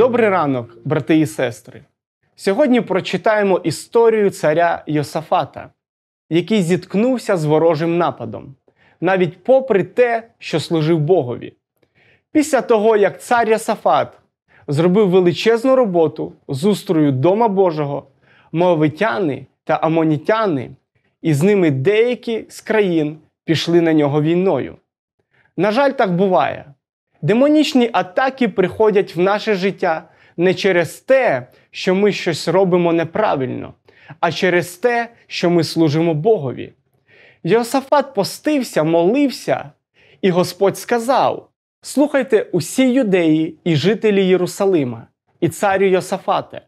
Добрий ранок, брати і сестри. Сьогодні прочитаємо історію царя Йосафата, який зіткнувся з ворожим нападом, навіть попри те, що служив Богові. Після того, як цар Йосафат зробив величезну роботу з устрою Дома Божого, мовитяни та амонітяни, і з ними деякі з країн пішли на нього війною. На жаль, так буває. Демонічні атаки приходять в наше життя не через те, що ми щось робимо неправильно, а через те, що ми служимо Богові. Йосафат постився, молився, і Господь сказав: Слухайте усі юдеї і жителі Єрусалима, і царю Йосафате,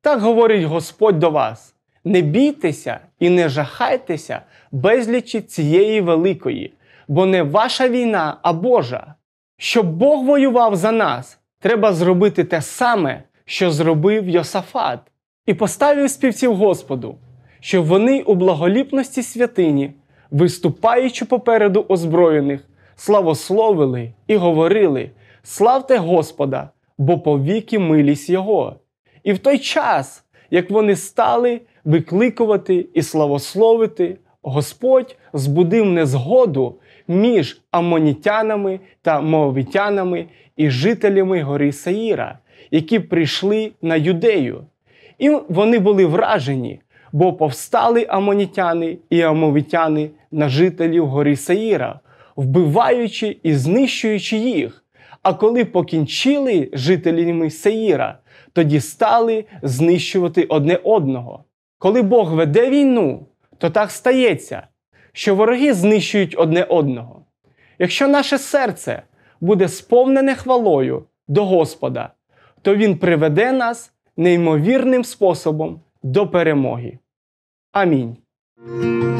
так говорить Господь до вас: не бійтеся і не жахайтеся безлічі цієї великої, бо не ваша війна, а Божа щоб Бог воював за нас, треба зробити те саме, що зробив Йосафат, і поставив співців Господу, щоб вони у благоліпності святині, виступаючи попереду озброєних, славословили і говорили: Славте Господа, бо повіки милість Його. І в той час, як вони стали викликувати і славословити. Господь збудив незгоду між амонітянами та моавітянами і жителями Горі Саїра, які прийшли на юдею. І вони були вражені, бо повстали амонітяни і амовітяни на жителів Горі Саїра, вбиваючи і знищуючи їх. А коли покінчили жителями Саїра, тоді стали знищувати одне одного. Коли Бог веде війну, то так стається, що вороги знищують одне одного. Якщо наше серце буде сповнене хвалою до Господа, то Він приведе нас неймовірним способом до перемоги. Амінь.